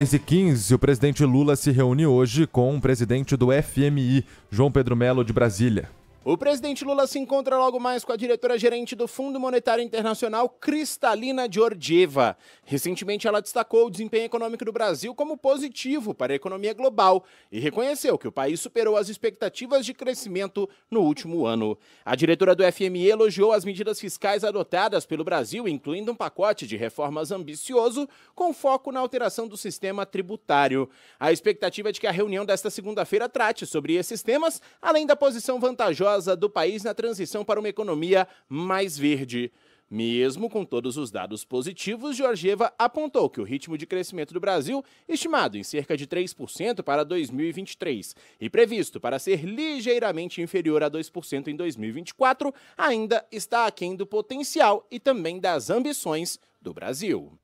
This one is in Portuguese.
e 15, o presidente Lula se reúne hoje com o presidente do FMI, João Pedro Melo, de Brasília. O presidente Lula se encontra logo mais com a diretora-gerente do Fundo Monetário Internacional, Cristalina Georgieva. Recentemente, ela destacou o desempenho econômico do Brasil como positivo para a economia global e reconheceu que o país superou as expectativas de crescimento no último ano. A diretora do FMI elogiou as medidas fiscais adotadas pelo Brasil, incluindo um pacote de reformas ambicioso com foco na alteração do sistema tributário. A expectativa é de que a reunião desta segunda-feira trate sobre esses temas, além da posição vantajosa do país na transição para uma economia mais verde. Mesmo com todos os dados positivos, Georgieva apontou que o ritmo de crescimento do Brasil, estimado em cerca de 3% para 2023 e previsto para ser ligeiramente inferior a 2% em 2024, ainda está aquém do potencial e também das ambições do Brasil.